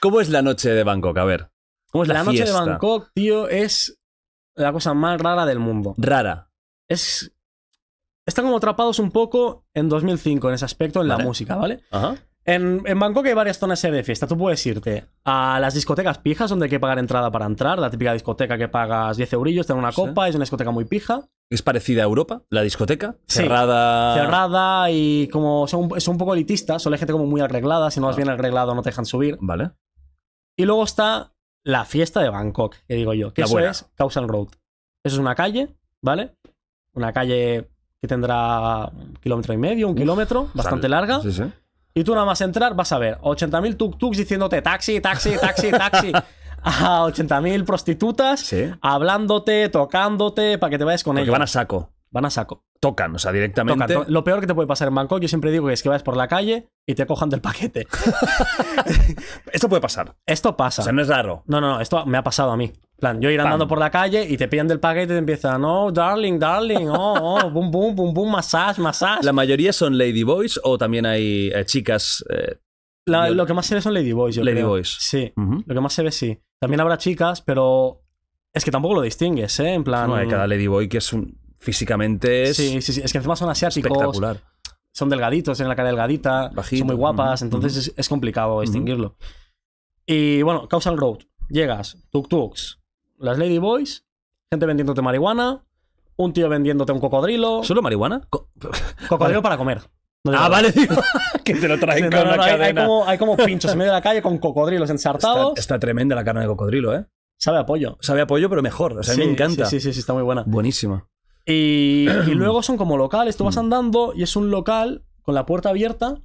¿Cómo es la noche de Bangkok? A ver. ¿Cómo es la, noche de Bangkok, tío, es la cosa más rara del mundo. Rara. Es. Están como atrapados un poco en 2005 en ese aspecto, en la música, ¿vale? Ajá. En, Bangkok hay varias zonas de fiesta. Tú puedes irte a las discotecas pijas, donde hay que pagar entrada para entrar. La típica discoteca que pagas 10 eurillos, te una copa, es una discoteca muy pija. ¿Es parecida a Europa, la discoteca? Cerrada. Cerrada y como son, un poco elitista. son gente como muy arreglada. Si no vas ah. bien arreglado, no te dejan subir. Vale. Y luego está la fiesta de Bangkok, que digo yo. Que eso es Causal Road. Eso es una calle, ¿vale? Una calle que tendrá un kilómetro y medio, un kilómetro, bastante larga. Sí, sí y tú nada más entrar vas a ver 80.000 tuk-tuks diciéndote taxi, taxi, taxi, taxi. a 80.000 prostitutas hablándote, tocándote, para que te vayas con ellos. Que van a saco. Van a saco. Tocan, o sea, directamente. lo peor que te puede pasar en Bangkok, yo siempre digo que es que vayas por la calle y te cojan del paquete. esto puede pasar. Esto pasa. O sea, no es raro. No, no, no, esto me ha pasado a mí yo ir andando por la calle y te pillan del paquete y te empiezan, oh, darling, darling, oh, oh boom, boom, boom, boom, massage, massage. ¿La mayoría son ladyboys o también hay eh, chicas? Eh, lo que más se ve son ladyboys, yo Ladyboys. Sí, lo que más se ve sí. También habrá chicas, pero es que tampoco lo distingues, ¿eh? En plan... No, hay eh, cada ladyboy que es físicamente es... Sí, sí, sí. Es que encima son asiáticos. Son delgaditos, tienen la cara delgadita, son muy guapas, entonces es, complicado distinguirlo. Y bueno, Causal Road. Llegas, tuk-tuks, las Lady Boys gente vendiéndote marihuana, un tío vendiéndote un cocodrilo. ¿Solo marihuana? cocodrilo para comer. ah, vale, tío que te lo traen con cadena. Hay, como, pinchos en medio de la calle con cocodrilos ensartados. Está, tremenda la carne de cocodrilo, ¿eh? Sabe a pollo. Sabe a pollo, pero mejor. a mí me encanta. Sí, sí, sí, está muy buena. Buenísima. Y, y luego son como locales. Tú vas mm. andando y es un local con la puerta abierta,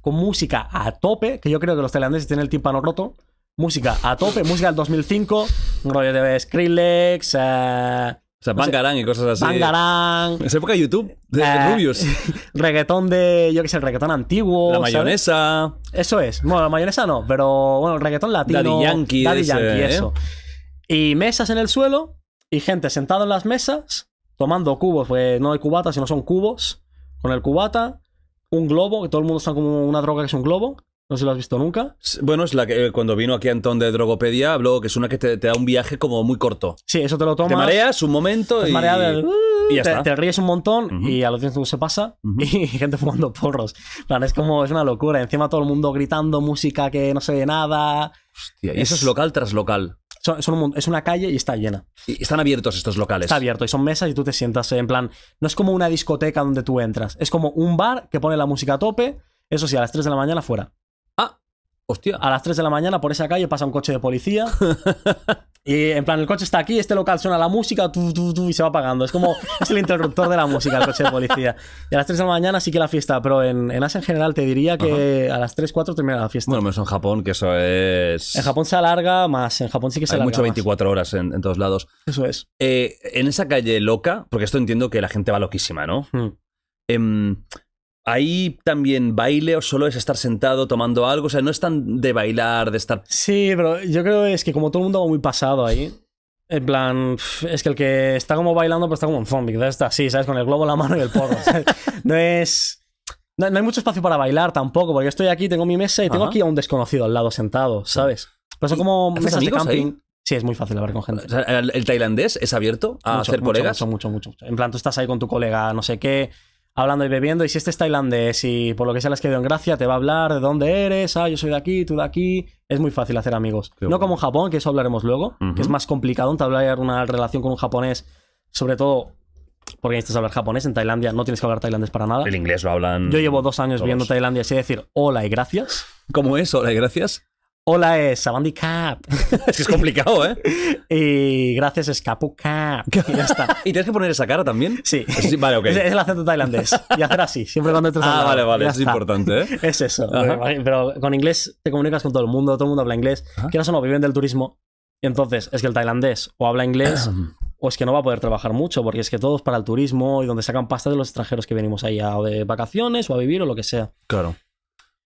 con música a tope, que yo creo que los tailandeses tienen el tímpano roto. Música a tope, música del 2005, rollo de Skrillex. o sea, Bangarang y cosas así. Bangarang. esa época de YouTube, de, eh, Rubius. Reggaetón de, yo qué sé, el reggaetón antiguo. La mayonesa. Eso es. Bueno, la mayonesa no, pero bueno, el reggaetón latino. Daddy Yankee. Daddy Yankee, ¿eh? eso. Y mesas en el suelo y gente sentada en las mesas tomando cubos, pues no hay cubatas, sino son cubos. Con el cubata, un globo, que todo el mundo está como una droga que es un globo. No se lo has visto nunca. Bueno, es la que eh, cuando vino aquí Antón de Drogopedia habló que es una que te, da un viaje como muy corto. Sí, eso te lo tomas. Te mareas un momento y. te, ríes un montón y a los 10 se pasa y gente fumando porros. plan es como, es una locura. Encima todo el mundo gritando música que no se ve nada. y eso es local tras local. es una calle y está llena. Y están abiertos estos locales. Está abierto y son mesas y tú te sientas eh, en plan. No es como una discoteca donde tú entras. Es como un bar que pone la música a tope. Eso sí, a las 3 de la mañana fuera. Hostia. Pues, a las 3 de la mañana por esa calle pasa un coche de policía. y en plan, el coche está aquí, este local suena la música, y se va apagando. Es como es el interruptor de la música, el coche de policía. Y a las 3 de la mañana sí que la fiesta, pero en, en Asia en general te diría que a las 3, 4 termina la fiesta. Bueno, menos en Japón, que eso es. En Japón se alarga más, en Japón sí que se alarga. Mucho 24 horas en, todos lados. Eso es. Eh, en esa calle loca, porque esto entiendo que la gente va loquísima, ¿no? Hmm. Em, ¿Ahí también baile o solo es estar sentado tomando algo? O sea, no es tan de bailar, de estar... Sí, pero yo creo es que como todo el mundo va muy pasado ahí, en plan, es que el que está como bailando, pero pues está como un zombie, Está así, ¿sabes? Con el globo en la mano y el porro. No es... No, hay mucho espacio para bailar tampoco, porque estoy aquí, tengo mi mesa y tengo aquí a un desconocido al lado sentado, ¿sabes? Pero son como mesas de camping. Sí, es muy fácil hablar con gente. ¿el, tailandés es abierto a hacer colegas? Mucho, mucho, mucho, mucho. En plan, tú estás ahí con tu colega, no sé qué, hablando y bebiendo. Y si este es tailandés y por lo que sea las has en gracia, te va a hablar de dónde eres, ah, yo soy de aquí, tú de aquí. Es muy fácil hacer amigos. no como en Japón, que eso hablaremos luego, que es más complicado entablar una relación con un japonés, sobre todo porque necesitas hablar japonés. En Tailandia no tienes que hablar tailandés para nada. El inglés lo hablan. Yo llevo dos años viendo Tailandia así decir hola y gracias. ¿Cómo es hola y gracias? Hola es eh, Sabandi Cap. es que es complicado, ¿eh? y gracias Escapu Cap. Y ya está. ¿Y tienes que poner esa cara también? Sí. Pues vale, ok. Es, el acento tailandés. Y hacer así, siempre cuando entras Ah, vale, vale, es importante, ¿eh? Es eso. Pero con inglés te comunicas con todo el mundo, todo el mundo habla inglés. Que no viven del turismo. Y entonces es que el tailandés o habla inglés o es que no va a poder trabajar mucho, porque es que todos para el turismo y donde sacan pasta de los extranjeros que venimos ahí a de vacaciones o a vivir o lo que sea. Claro.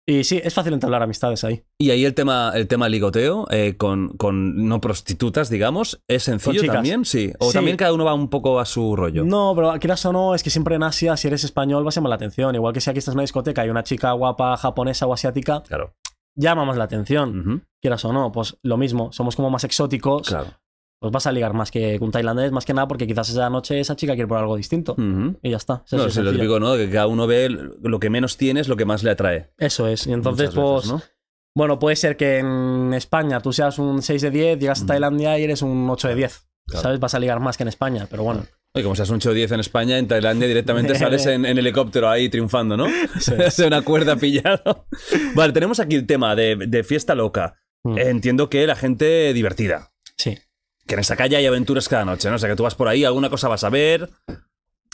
Y sí, es fácil entablar amistades ahí. Y ahí el tema, el tema ligoteo, eh, con, no prostitutas, digamos, es sencillo también, sí. O también cada uno va un poco a su rollo. No, pero quieras o no, es que siempre en Asia, si eres español, vas a llamar la atención. Igual que si aquí estás en una discoteca y una chica guapa japonesa o asiática, claro. llama más la atención. Quieras o no, pues lo mismo, somos como más exóticos. Claro pues vas a ligar más que un tailandés, más que nada porque quizás esa noche esa chica quiere por algo distinto. Y ya está. es lo típico, ¿no? Que cada uno ve lo que menos tienes lo que más le atrae. Eso es. Y entonces, pues. Bueno, puede ser que en España tú seas un 6 de 10, llegas a Tailandia y eres un 8 de 10. ¿Sabes? Vas a ligar más que en España, pero bueno. Y como seas un 8 10 en España, en Tailandia directamente sales en, helicóptero ahí triunfando, ¿no? Se una cuerda pillada vale, tenemos aquí el tema de, fiesta loca. Mm. Entiendo que la gente divertida que en esa calle hay aventuras cada noche, ¿no? O sea, que tú vas por ahí, alguna cosa vas a ver.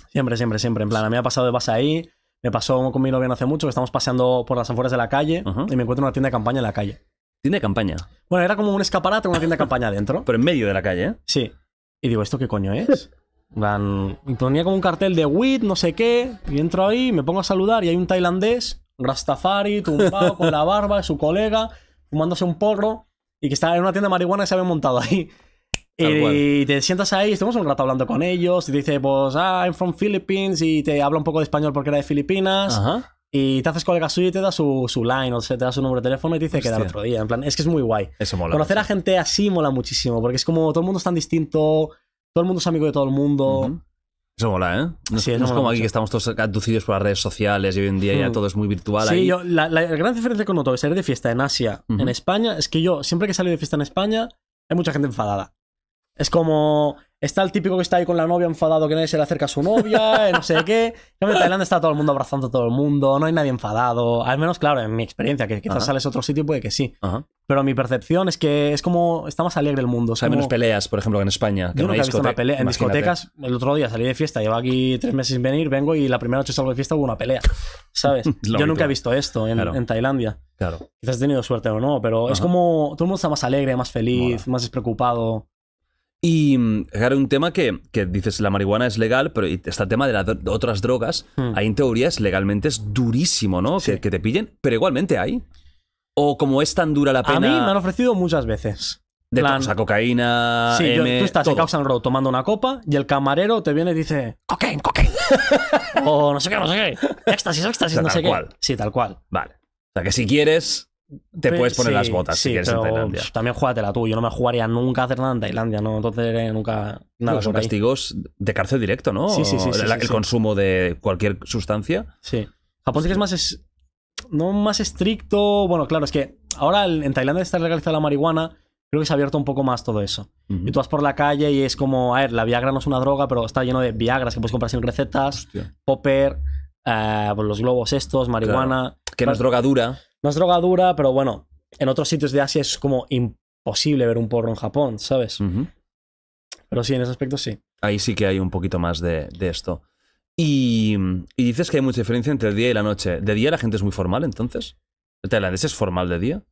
Siempre, siempre, siempre. En plan, a mí me ha pasado de vas ahí, me pasó con mi novia no hace mucho, que estamos paseando por las afueras de la calle y me encuentro una tienda de campaña en la calle. ¿Tienda de campaña? Bueno, era como un escaparate, una tienda de campaña adentro. Pero en medio de la calle, ¿eh? Sí. Y digo, ¿esto qué coño es? Van... Ponía como un cartel de WIT, no sé qué, y entro ahí, me pongo a saludar y hay un tailandés, Rastafari, tumbado con la barba, su colega, fumándose un porro y que estaba en una tienda de marihuana se había montado ahí. Eh, y te sientas ahí, estamos un rato hablando con ellos, y te dice, pues, ah, I'm from Philippines, y te habla un poco de español porque era de Filipinas. Y te haces colega suyo y te da su, su line, o sea, te da su número de teléfono y te dice que da el otro día. En plan, es que es muy guay. Conocer a gente así mola muchísimo, porque es como todo el mundo es tan distinto, todo el mundo es amigo de todo el mundo. Eso mola, ¿eh? No, es como aquí que estamos todos aducidos por las redes sociales y hoy en día ya hmm. todo es muy virtual. Sí, la, la, gran diferencia con otro, ser salir de fiesta en Asia, en España, es que yo, siempre que salgo de fiesta en España, hay mucha gente enfadada. Es como. Está el típico que está ahí con la novia enfadado, que nadie se le acerca a su novia, no sé qué. En Tailandia está todo el mundo abrazando a todo el mundo, no hay nadie enfadado. Al menos, claro, en mi experiencia, que quizás sales a otro sitio, puede que sí. Pero mi percepción es que es como. Está más alegre el mundo. hay menos peleas, por ejemplo, en España. nunca he visto una pelea. En discotecas, el otro día salí de fiesta, llevo aquí tres meses sin venir, vengo y la primera noche salgo de fiesta hubo una pelea. ¿Sabes? yo nunca he visto esto en, Tailandia. Claro. Quizás he tenido suerte o no, pero es como. Todo el mundo está más alegre, más feliz, más despreocupado. Y claro, un tema que, que, dices la marihuana es legal, pero está el tema de, las otras drogas. Hmm. Ahí en teorías legalmente es durísimo, ¿no? Que, te pillen, pero igualmente hay. O como es tan dura la pena. A mí me han ofrecido muchas veces. De plan... cocaína. Sí, tú estás en Causan Road tomando una copa y el camarero te viene y dice: ¡Cocaína, cocaína! o no sé qué, no sé qué. Éxtasis, éxtasis, no tal sé cual. qué. Sí, tal cual. Vale. O sea, que si quieres, te puedes poner las botas si quieres en Tailandia. Pues, también jugátela tú. Yo no me jugaría nunca a hacer nada en Tailandia, ¿no? Entonces eh, nunca. Nada son castigos de cárcel directo, ¿no? Sí, sí, sí. el, consumo de cualquier sustancia. Sí. Japón sí que es más. Es, no más estricto. Bueno, claro, es que ahora en Tailandia está legalizada la marihuana. Creo que se ha abierto un poco más todo eso. Y tú vas por la calle y es como. A ver, la Viagra no es una droga, pero está lleno de Viagras que puedes comprar sin recetas. Popper. Eh, pues los globos estos, marihuana. Que no es droga dura. No es droga dura, pero bueno, en otros sitios de Asia es como imposible ver un porro en Japón, ¿sabes? Pero sí, en ese aspecto sí. Ahí sí que hay un poquito más de, esto. Y, dices que hay mucha diferencia entre el día y la noche. ¿De día la gente es muy formal entonces? ¿El tailandés es formal de día?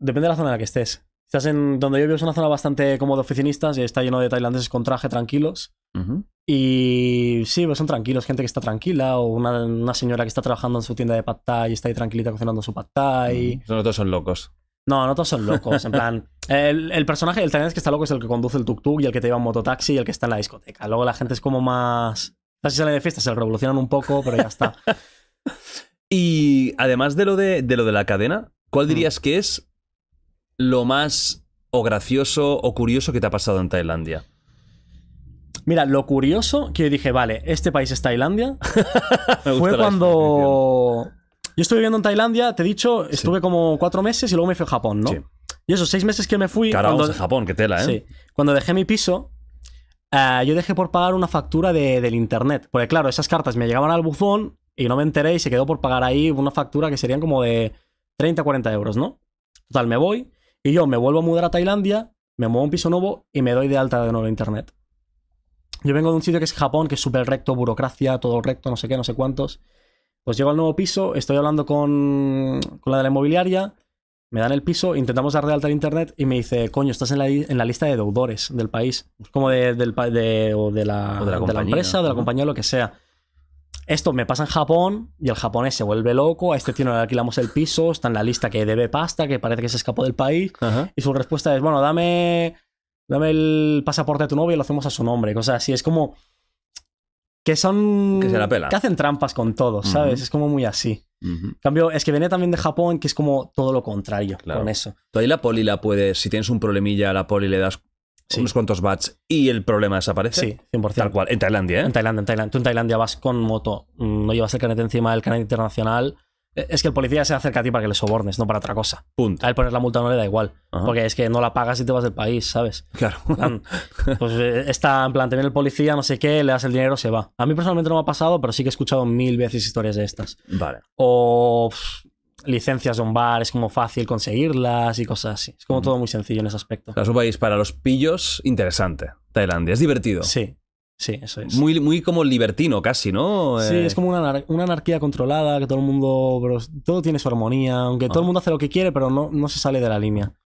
Depende de la zona en la que estés. Estás en donde yo vivo es una zona bastante como de oficinistas y está lleno de tailandeses con traje tranquilos. Y sí, pues son tranquilos, gente que está tranquila, o una, señora que está trabajando en su tienda de pad y está ahí tranquilita cocinando su pad thai. Mm, no todos son locos. No, no todos son locos. En plan, el, personaje del tenés que está loco es el que conduce el tuk-tuk y el que te lleva un mototaxi y el que está en la discoteca. Luego la gente es como más. Casi sale de fiesta, se revolucionan un poco, pero ya está. y además de lo de, de lo de la cadena, ¿cuál mm. dirías que es lo más o gracioso o curioso que te ha pasado en Tailandia? Mira, lo curioso que yo dije, vale, este país es Tailandia, fue cuando... Yo estuve viviendo en Tailandia, te he dicho, estuve como cuatro meses y luego me fui a Japón, ¿no? Sí. Y esos seis meses que me fui... Carabos cuando... Japón, qué tela, ¿eh? Sí. Cuando dejé mi piso, eh, yo dejé por pagar una factura del internet. Porque claro, esas cartas me llegaban al buzón y no me enteré y se quedó por pagar ahí una factura que serían como de 30, 40 euros, ¿no? Total, me voy y yo me vuelvo a mudar a Tailandia, me muevo a un piso nuevo y me doy de alta de nuevo internet. Yo vengo de un sitio que es Japón, que es súper recto, burocracia, todo recto, no sé qué, no sé cuántos. Pues llego al nuevo piso, estoy hablando con, con la de la inmobiliaria, me dan el piso, intentamos dar de alta el internet y me dice, coño, estás en la, en la lista de deudores del país, como de, del, de, o de, la, empresa, de la compañía, lo que sea. Esto me pasa en Japón y el japonés se vuelve loco. A este tío le alquilamos el piso, está en la lista que debe pasta, que parece que se escapó del país. Y su respuesta es: Bueno, dame dame el pasaporte de tu novio y lo hacemos a su nombre, cosas así. Es como que son... Que se la pela. Que hacen trampas con todo, ¿sabes? Es como muy así. Cambio, es que viene también de Japón, que es como todo lo contrario con eso. Tú ahí la poli la puedes, si tienes un problemilla, a la poli le das unos cuantos bats y el problema desaparece. Sí, 100%. Tal cual, en Tailandia, ¿eh? En Tailandia, en Tailandia. Tú en Tailandia vas con moto, mm, no llevas el carnet encima del carnet internacional eh, es que el policía se acerca a ti para que le sobornes, no para otra cosa. Punto. A él poner la multa no le da igual. Porque es que no la pagas y te vas del país, ¿sabes? Claro. pues eh, está en plan, te el policía, no sé qué, le das el dinero, se va. A mí personalmente no me ha pasado, pero sí que he escuchado mil veces historias de estas. Vale. O licencias de un bar, es como fácil conseguirlas y cosas así. Es como todo muy sencillo en ese aspecto. es un país para los pillos interesante. Tailandia, es divertido. Sí. Sí, eso es. Muy, muy como libertino casi, ¿no? Sí, eh, es como una, una, anarquía controlada, que todo el mundo, todo tiene su armonía, aunque todo el ah. mundo hace lo que quiere, pero no, no se sale de la línea.